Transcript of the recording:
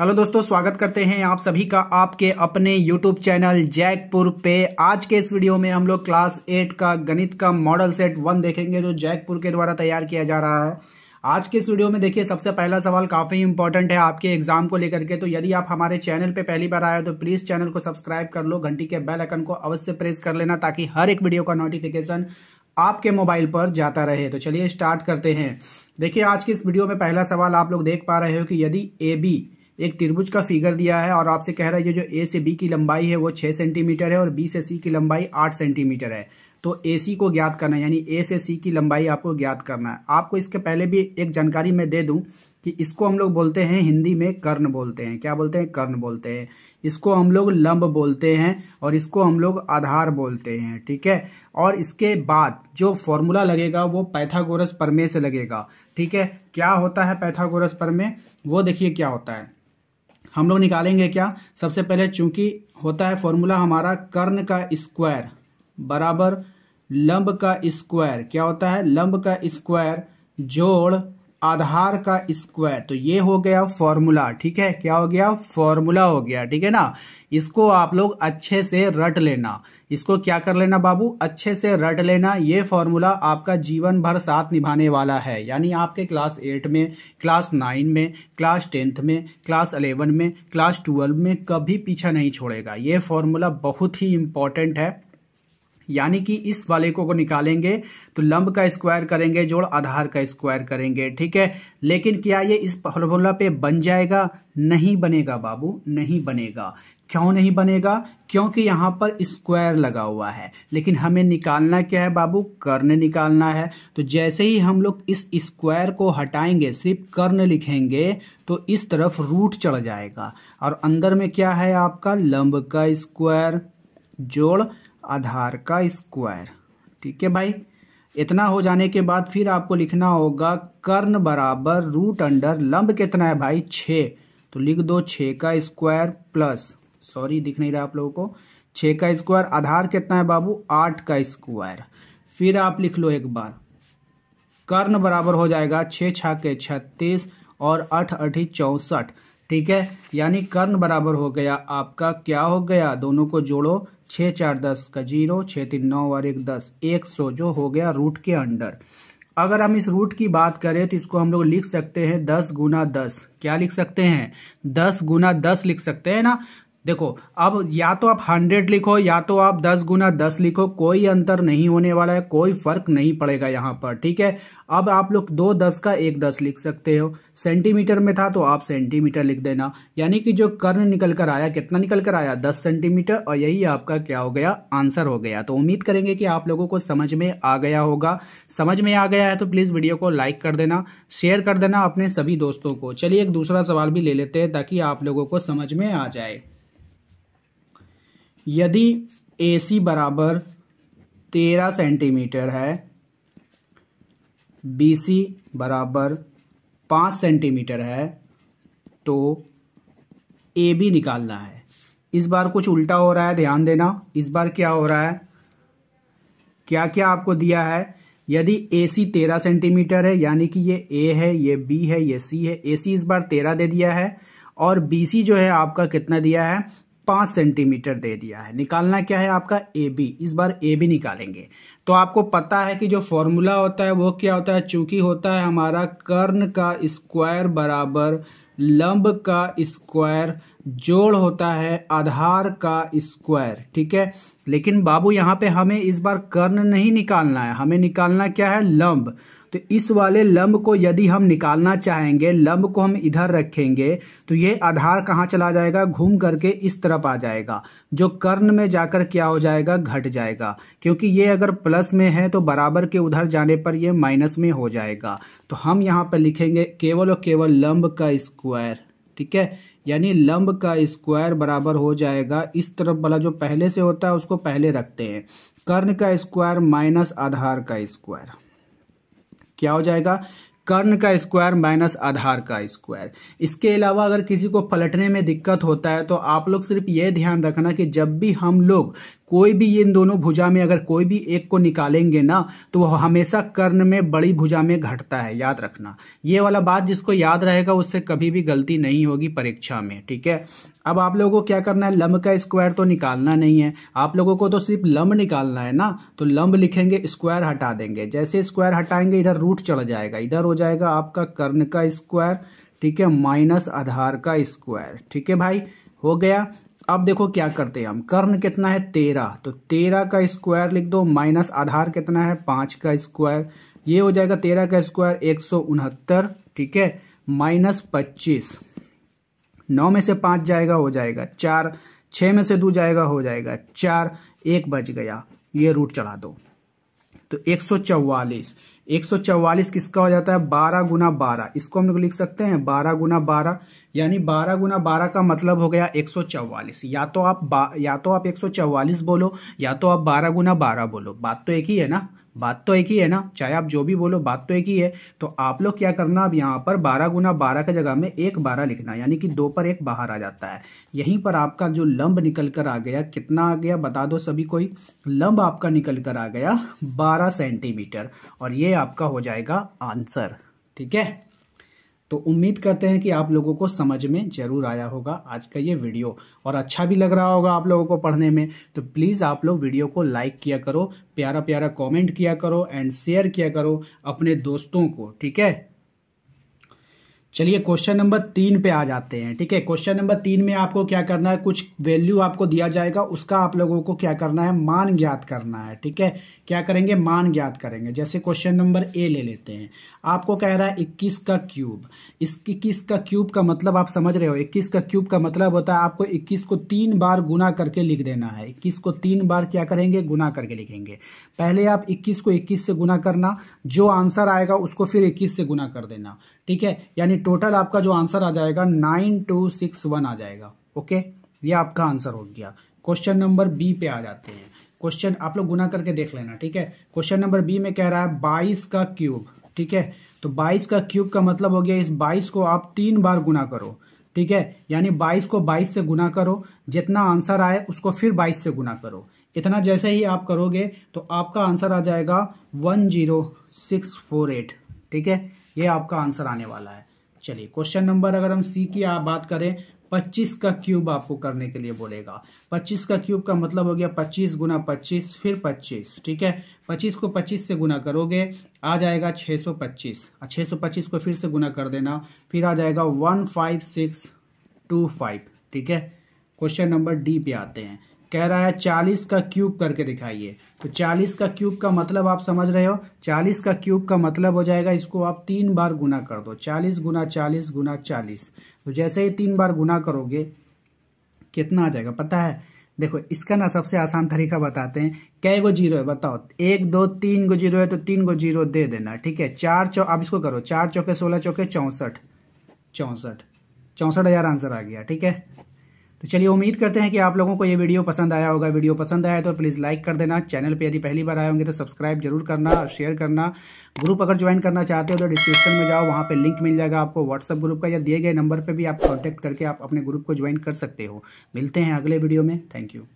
hello दोस्तों स्वागत करते हैं आप सभी का आपके अपने यूट्यूब चैनल जैकपुर पे आज के इस वीडियो में हम लोग क्लास एट का गणित का मॉडल सेट वन देखेंगे जो जैकपुर के द्वारा तैयार किया जा रहा है आज के इस वीडियो में देखिए सबसे पहला सवाल काफ़ी इंपॉर्टेंट है आपके एग्जाम को लेकर के तो यदि आप हमारे चैनल पर पहली बार आए हो तो प्लीज़ चैनल को सब्सक्राइब कर लो घंटी के बेल आइकन को अवश्य प्रेस कर लेना ताकि हर एक वीडियो का नोटिफिकेशन आपके मोबाइल पर जाता रहे तो चलिए स्टार्ट करते हैं देखिए आज के इस वीडियो में पहला सवाल आप लोग देख पा रहे हो कि यदि ए बी एक त्रिभुज का फिगर दिया है और आपसे कह रहा है ये जो ए से बी की लंबाई है वो छः सेंटीमीटर है और बी से सी की लंबाई आठ सेंटीमीटर है तो ए सी को ज्ञात करना है यानी ए से सी की लंबाई आपको ज्ञात करना है आपको इसके पहले भी एक जानकारी मैं दे दूं कि इसको हम लोग बोलते हैं हिंदी में कर्ण बोलते हैं क्या बोलते हैं कर्ण बोलते हैं इसको हम लोग लंब बोलते हैं और इसको हम लोग आधार बोलते हैं ठीक है और इसके बाद जो फॉर्मूला लगेगा वो पैथागोरस परमे से लगेगा ठीक है क्या होता है पैथागोरस परमे वो देखिए क्या होता है हम लोग निकालेंगे क्या सबसे पहले चूंकि होता है फॉर्मूला हमारा कर्ण का स्क्वायर बराबर लंब का स्क्वायर क्या होता है लंब का स्क्वायर जोड़ आधार का स्क्वायर तो ये हो गया फॉर्मूला ठीक है क्या हो गया फॉर्मूला हो गया ठीक है ना इसको आप लोग अच्छे से रट लेना इसको क्या कर लेना बाबू अच्छे से रट लेना ये फॉर्मूला आपका जीवन भर साथ निभाने वाला है यानी आपके क्लास एट में क्लास नाइन में क्लास टेंथ में क्लास अलेवन में क्लास ट्वेल्व में कभी पीछा नहीं छोड़ेगा ये फॉर्मूला बहुत ही इम्पॉर्टेंट है यानी कि इस वाले को, को निकालेंगे तो लंब का स्क्वायर करेंगे जोड़ आधार का स्क्वायर करेंगे ठीक है लेकिन क्या ये इस फॉर्मूला पे बन जाएगा नहीं बनेगा बाबू नहीं बनेगा क्यों नहीं बनेगा क्योंकि यहाँ पर स्क्वायर लगा हुआ है लेकिन हमें निकालना क्या है बाबू कर्ण निकालना है तो जैसे ही हम लोग इस स्क्वायर को हटाएंगे सिर्फ कर्ण लिखेंगे तो इस तरफ रूट चढ़ जाएगा और अंदर में क्या है आपका लंब का स्क्वायर जोड़ आधार का स्क्वायर ठीक है भाई इतना हो जाने के बाद फिर आपको लिखना होगा कर्ण बराबर रूट अंडर लंब कितना है भाई छे तो लिख दो छ का स्क्वायर प्लस सॉरी दिख नहीं रहा आप लोगों को छ का स्क्वायर आधार कितना है बाबू आठ का स्क्वायर फिर आप लिख लो एक बार कर्ण बराबर हो जाएगा छ छः के छत्तीस और अठ अठी चौसठ ठीक है यानी कर्ण बराबर हो गया आपका क्या हो गया दोनों को जोड़ो छ चार दस का जीरो छ तीन नौ और एक दस एक सौ जो हो गया रूट के अंडर अगर हम इस रूट की बात करें तो इसको हम लोग लिख सकते हैं दस गुना दस क्या लिख सकते हैं दस गुना दस लिख सकते हैं ना देखो अब या तो आप हंड्रेड लिखो या तो आप दस गुना दस लिखो कोई अंतर नहीं होने वाला है कोई फर्क नहीं पड़ेगा यहाँ पर ठीक है अब आप लोग दो दस का एक दस लिख सकते हो सेंटीमीटर में था तो आप सेंटीमीटर लिख देना यानी कि जो कर्ण निकल कर आया कितना निकल कर आया दस सेंटीमीटर और यही आपका क्या हो गया आंसर हो गया तो उम्मीद करेंगे कि आप लोगों को समझ में आ गया होगा समझ में आ गया है तो प्लीज़ वीडियो को लाइक कर देना शेयर कर देना अपने सभी दोस्तों को चलिए एक दूसरा सवाल भी ले लेते हैं ताकि आप लोगों को समझ में आ जाए यदि ए सी बराबर तेरह सेंटीमीटर है बी सी बराबर पाँच सेंटीमीटर है तो ए बी निकालना है इस बार कुछ उल्टा हो रहा है ध्यान देना इस बार क्या हो रहा है क्या क्या आपको दिया है यदि ए सी तेरह सेंटीमीटर है यानी कि ये ए है ये बी है ये सी है ए सी इस बार तेरह दे दिया है और बी सी जो है आपका कितना दिया है पाँच सेंटीमीटर दे दिया है निकालना क्या है आपका ए बी इस बार ए बी निकालेंगे तो आपको पता है कि जो फॉर्मूला होता है वो क्या होता है चूंकि होता है हमारा कर्ण का स्क्वायर बराबर लंब का स्क्वायर जोड़ होता है आधार का स्क्वायर ठीक है लेकिन बाबू यहाँ पे हमें इस बार कर्ण नहीं निकालना है हमें निकालना क्या है लंब तो इस वाले लंब को यदि हम निकालना चाहेंगे लंब को हम इधर रखेंगे तो ये आधार कहाँ चला जाएगा घूम करके इस तरफ आ जाएगा जो कर्ण में जाकर क्या हो जाएगा घट जाएगा क्योंकि ये अगर प्लस में है तो बराबर के उधर जाने पर ये माइनस में हो जाएगा तो हम यहाँ पर लिखेंगे केवल और केवल लंब का स्क्वायर ठीक है यानी लंब का स्क्वायर बराबर हो जाएगा इस तरफ वाला जो पहले से होता है उसको पहले रखते हैं कर्ण का स्क्वायर माइनस आधार का स्क्वायर क्या हो जाएगा कर्ण का स्क्वायर माइनस आधार का स्क्वायर इसके अलावा अगर किसी को पलटने में दिक्कत होता है तो आप लोग सिर्फ ये ध्यान रखना कि जब भी हम लोग कोई भी इन दोनों भुजा में अगर कोई भी एक को निकालेंगे ना तो वह हमेशा कर्ण में बड़ी भुजा में घटता है याद रखना ये वाला बात जिसको याद रहेगा उससे कभी भी गलती नहीं होगी परीक्षा में ठीक है अब आप लोगों को क्या करना है लंब का स्क्वायर तो निकालना नहीं है आप लोगों को तो सिर्फ लंब निकालना है ना तो लंब लिखेंगे स्क्वायर हटा देंगे जैसे स्क्वायर हटाएंगे इधर रूट चला जाएगा इधर हो जाएगा आपका कर्ण का स्क्वायर ठीक है माइनस आधार का स्क्वायर ठीक है भाई हो गया अब देखो क्या करते हैं हम कर्ण कितना है तेरह तो तेरह का स्क्वायर लिख दो माइनस आधार कितना है पांच का स्क्वायर ये हो जाएगा तेरह का स्क्वायर एक सौ उनहत्तर ठीक है माइनस पच्चीस नौ में से पांच जाएगा हो जाएगा चार छ में से दो जाएगा हो जाएगा चार एक बच गया ये रूट चढ़ा दो तो एक सौ चौवालीस 144 किसका हो जाता है बारह गुना बारह इसको हम लोग लिख सकते हैं बारह गुना बारह यानी बारह गुना बारह का मतलब हो गया 144 या तो आप या तो आप 144 बोलो या तो आप बारह गुना बारह बोलो बात तो एक ही है ना बात तो एक ही है ना चाहे आप जो भी बोलो बात तो एक ही है तो आप लोग क्या करना अब यहाँ पर बारह गुना बारह के जगह में एक बारह लिखना यानी कि दो पर एक बाहर आ जाता है यहीं पर आपका जो लंब निकल कर आ गया कितना आ गया बता दो सभी कोई लंब आपका निकल कर आ गया बारह सेंटीमीटर और ये आपका हो जाएगा आंसर ठीक है तो उम्मीद करते हैं कि आप लोगों को समझ में जरूर आया होगा आज का ये वीडियो और अच्छा भी लग रहा होगा आप लोगों को पढ़ने में तो प्लीज़ आप लोग वीडियो को लाइक किया करो प्यारा प्यारा कमेंट किया करो एंड शेयर किया करो अपने दोस्तों को ठीक है चलिए क्वेश्चन नंबर तीन पे आ जाते हैं ठीक है क्वेश्चन नंबर तीन में आपको क्या करना है कुछ वैल्यू आपको दिया जाएगा उसका आप लोगों को क्या करना है मान ज्ञात करना है ठीक है क्या करेंगे मान ज्ञात करेंगे जैसे क्वेश्चन नंबर ए ले लेते हैं आपको कह रहा है इक्कीस का क्यूब इस इक्कीस का क्यूब का मतलब आप समझ रहे हो इक्कीस का क्यूब का मतलब होता है आपको इक्कीस को तीन बार गुना करके लिख देना है इक्कीस को तीन बार क्या करेंगे गुना करके लिखेंगे पहले आप इक्कीस को इक्कीस से गुना करना जो आंसर आएगा उसको फिर इक्कीस से गुना कर देना ठीक है यानी टोटल आपका जो आंसर आ जाएगा नाइन टू सिक्स वन आ जाएगा ओके ये आपका आंसर हो गया क्वेश्चन नंबर बी पे आ जाते हैं क्वेश्चन आप लोग गुना करके देख लेना ठीक है क्वेश्चन नंबर बी में कह रहा है बाईस का क्यूब ठीक है तो बाईस का क्यूब का मतलब हो गया इस बाईस को आप तीन बार गुना करो ठीक है यानी बाईस को बाईस से गुना करो जितना आंसर आए उसको फिर बाईस से गुना करो इतना जैसे ही आप करोगे तो आपका आंसर आ जाएगा एट ठीक है ये आपका आंसर आने वाला है चलिए क्वेश्चन नंबर अगर हम सी की आप बात करें 25 का क्यूब आपको करने के लिए बोलेगा 25 का क्यूब का मतलब हो गया 25 गुना 25 फिर 25 ठीक है 25 को 25 से गुना करोगे आ जाएगा 625 पच्चीस को फिर से गुना कर देना फिर आ जाएगा 15625 ठीक है क्वेश्चन नंबर डी पे आते हैं कह रहा है चालीस का क्यूब करके दिखाइए तो चालीस का क्यूब का मतलब आप समझ रहे हो चालीस का क्यूब का मतलब हो जाएगा इसको आप तीन बार गुना कर दो चालीस गुना चालीस गुना चालीस तो जैसे ही तीन बार गुना करोगे कितना आ जाएगा पता है देखो इसका ना सबसे आसान तरीका बताते हैं कै गो जीरो है बताओ एक दो तीन गो जीरो है तो तीन गो जीरो दे देना ठीक है चार चौ अब इसको करो चार चौके सोलह चौके चौंसठ चौंसठ चौंसठ हजार आंसर आ गया ठीक है तो चलिए उम्मीद करते हैं कि आप लोगों को ये वीडियो पसंद आया होगा वीडियो पसंद आया तो प्लीज़ लाइक कर देना चैनल पे यदि पहली बार आए होंगे तो सब्सक्राइब जरूर करना और शेयर करना ग्रुप अगर ज्वाइन करना चाहते हो तो डिस्क्रिप्शन में जाओ वहाँ पे लिंक मिल जाएगा आपको व्हाट्सअप ग्रुप का या दिए गए नंबर पर भी आप कॉन्टैक्ट करके आप अपने ग्रुप को ज्वाइन कर सकते हो मिलते हैं अगले वीडियो में थैंक यू